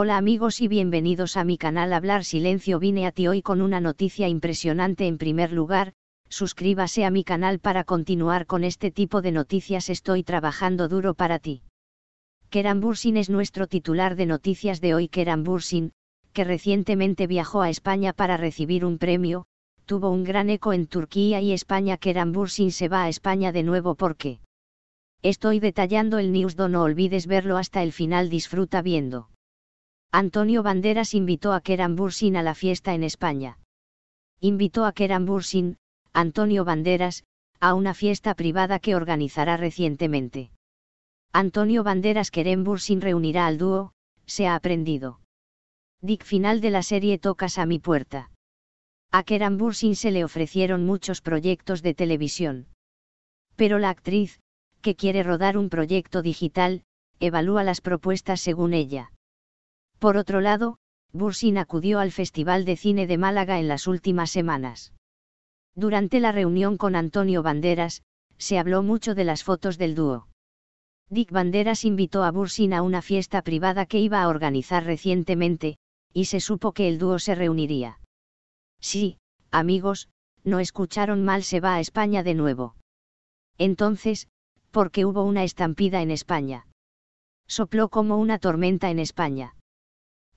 Hola amigos y bienvenidos a mi canal Hablar Silencio vine a ti hoy con una noticia impresionante en primer lugar, suscríbase a mi canal para continuar con este tipo de noticias estoy trabajando duro para ti. Kerambursin es nuestro titular de noticias de hoy Kerambursin, que recientemente viajó a España para recibir un premio, tuvo un gran eco en Turquía y España Kerambursin se va a España de nuevo porque. Estoy detallando el news, no olvides verlo hasta el final disfruta viendo. Antonio Banderas invitó a Keran Bursin a la fiesta en España. Invitó a Keran Bursin, Antonio Banderas, a una fiesta privada que organizará recientemente. Antonio Banderas Kerem Bursin reunirá al dúo, se ha aprendido. Dick final de la serie Tocas a mi puerta. A Keran Bursin se le ofrecieron muchos proyectos de televisión. Pero la actriz, que quiere rodar un proyecto digital, evalúa las propuestas según ella. Por otro lado, Bursin acudió al Festival de Cine de Málaga en las últimas semanas. Durante la reunión con Antonio Banderas, se habló mucho de las fotos del dúo. Dick Banderas invitó a Bursin a una fiesta privada que iba a organizar recientemente, y se supo que el dúo se reuniría. Sí, amigos, no escucharon mal se va a España de nuevo. Entonces, porque hubo una estampida en España. Sopló como una tormenta en España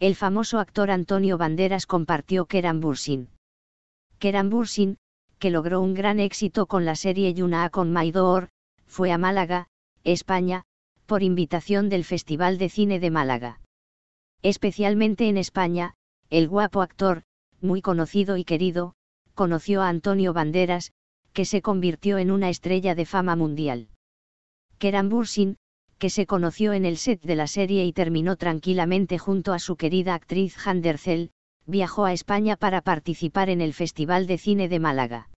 el famoso actor Antonio Banderas compartió Kerambursin. Kerambursin, que logró un gran éxito con la serie Yuna con Maidor, fue a Málaga, España, por invitación del Festival de Cine de Málaga. Especialmente en España, el guapo actor, muy conocido y querido, conoció a Antonio Banderas, que se convirtió en una estrella de fama mundial. Kerambursin, que se conoció en el set de la serie y terminó tranquilamente junto a su querida actriz Derzel, viajó a España para participar en el Festival de Cine de Málaga.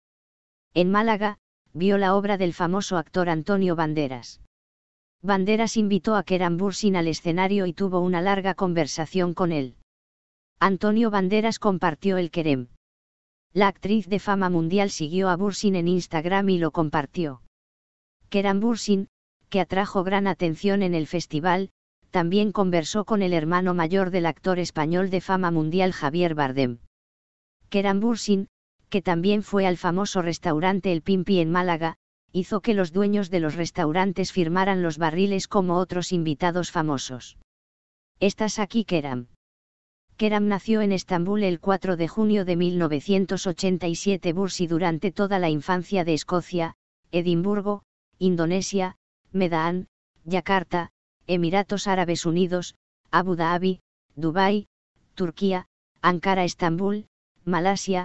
En Málaga, vio la obra del famoso actor Antonio Banderas. Banderas invitó a Keran Bursin al escenario y tuvo una larga conversación con él. Antonio Banderas compartió el Kerem. La actriz de fama mundial siguió a Bursin en Instagram y lo compartió. Keran Bursin, que atrajo gran atención en el festival, también conversó con el hermano mayor del actor español de fama mundial Javier Bardem. Keram Bursin, que también fue al famoso restaurante El Pimpi en Málaga, hizo que los dueños de los restaurantes firmaran los barriles como otros invitados famosos. Estás aquí, Keram. Keram nació en Estambul el 4 de junio de 1987. Bursi durante toda la infancia de Escocia, Edimburgo, Indonesia, Medan, Yakarta, Emiratos Árabes Unidos, Abu Dhabi, Dubái, Turquía, Ankara Estambul, Malasia,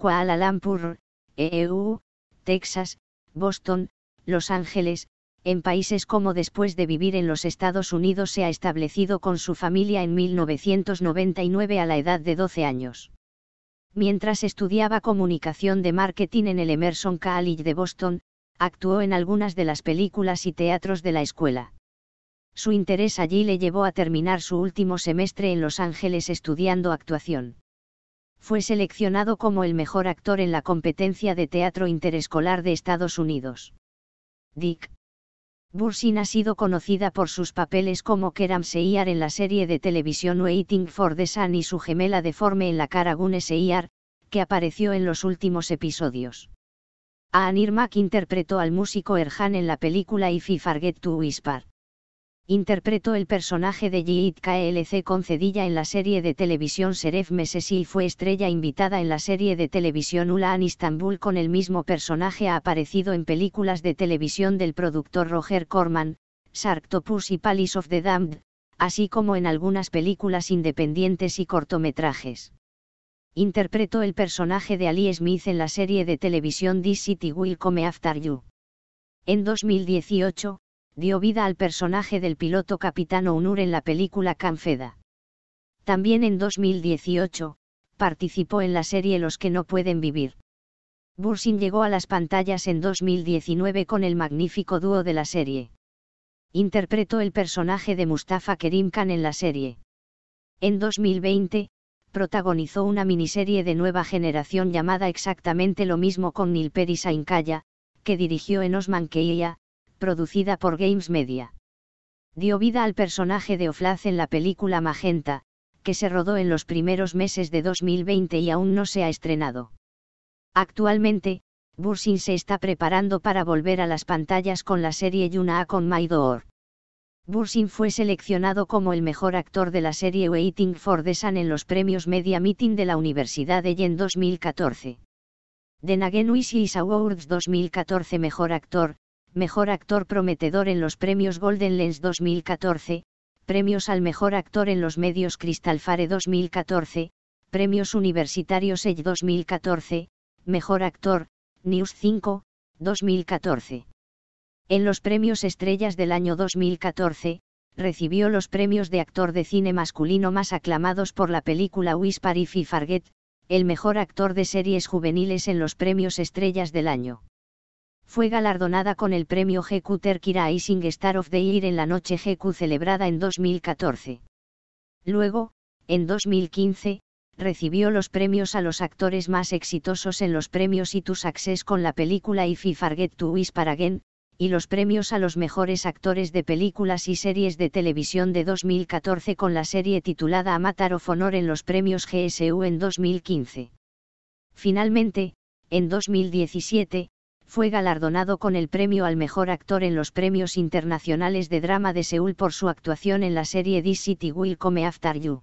Kuala Lumpur, EU, e Texas, Boston, Los Ángeles, en países como después de vivir en los Estados Unidos se ha establecido con su familia en 1999 a la edad de 12 años. Mientras estudiaba comunicación de marketing en el Emerson College de Boston, actuó en algunas de las películas y teatros de la escuela. Su interés allí le llevó a terminar su último semestre en Los Ángeles estudiando actuación. Fue seleccionado como el mejor actor en la competencia de teatro interescolar de Estados Unidos. Dick. Bursin ha sido conocida por sus papeles como Keram Seyar en la serie de televisión Waiting for the Sun y su gemela deforme en la cara Gun Seyar, que apareció en los últimos episodios. Anir Mak interpretó al músico Erhan en la película If I Forget to Whisper. Interpretó el personaje de Yiit KLC con en la serie de televisión Seref Mesesi y fue estrella invitada en la serie de televisión Ulan Istanbul con el mismo personaje ha aparecido en películas de televisión del productor Roger Corman, Sarktopus y Palace of the Damned, así como en algunas películas independientes y cortometrajes interpretó el personaje de Ali Smith en la serie de televisión This City Will Come After You. En 2018, dio vida al personaje del piloto Capitán Unur en la película Canfeda. También en 2018, participó en la serie Los que no pueden vivir. Bursin llegó a las pantallas en 2019 con el magnífico dúo de la serie. Interpretó el personaje de Mustafa Kerim en la serie. En 2020, protagonizó una miniserie de nueva generación llamada exactamente lo mismo con Peri Sainkaya, que dirigió en Osman Keia, producida por Games Media. Dio vida al personaje de Oflaz en la película Magenta, que se rodó en los primeros meses de 2020 y aún no se ha estrenado. Actualmente, Bursin se está preparando para volver a las pantallas con la serie Yuna A con Maidor. Bursin fue seleccionado como el mejor actor de la serie Waiting for the Sun en los premios Media Meeting de la Universidad de Yen 2014. The Nagenuisis Awards 2014 Mejor Actor, Mejor Actor Prometedor en los premios Golden Lens 2014, Premios al Mejor Actor en los medios Crystal Fare 2014, Premios Universitarios Edge 2014, Mejor Actor, News 5, 2014. En los premios Estrellas del año 2014, recibió los premios de actor de cine masculino más aclamados por la película Whisper y Forget, el mejor actor de series juveniles en los premios Estrellas del año. Fue galardonada con el premio GQ Terkira Ising Star of the Year en la noche GQ celebrada en 2014. Luego, en 2015, recibió los premios a los actores más exitosos en los premios y Success con la película If I to Whisper Again, y los premios a los mejores actores de películas y series de televisión de 2014 con la serie titulada Amatar of Honor en los premios GSU en 2015. Finalmente, en 2017, fue galardonado con el premio al mejor actor en los premios internacionales de drama de Seúl por su actuación en la serie This City Will Come After You.